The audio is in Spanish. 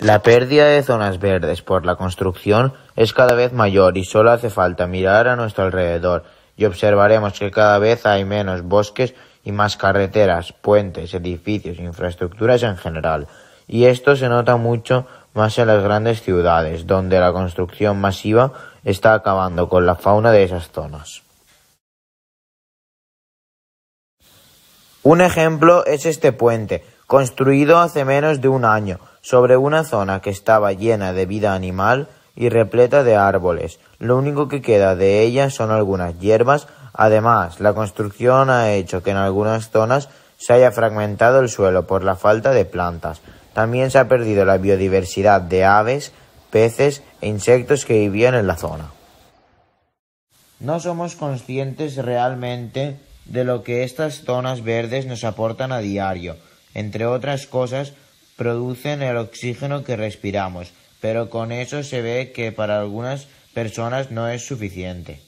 La pérdida de zonas verdes por la construcción es cada vez mayor y solo hace falta mirar a nuestro alrededor y observaremos que cada vez hay menos bosques y más carreteras, puentes, edificios, infraestructuras en general. Y esto se nota mucho más en las grandes ciudades, donde la construcción masiva está acabando con la fauna de esas zonas. Un ejemplo es este puente, construido hace menos de un año sobre una zona que estaba llena de vida animal y repleta de árboles. Lo único que queda de ella son algunas hierbas. Además, la construcción ha hecho que en algunas zonas se haya fragmentado el suelo por la falta de plantas. También se ha perdido la biodiversidad de aves, peces e insectos que vivían en la zona. No somos conscientes realmente de lo que estas zonas verdes nos aportan a diario entre otras cosas, producen el oxígeno que respiramos, pero con eso se ve que para algunas personas no es suficiente.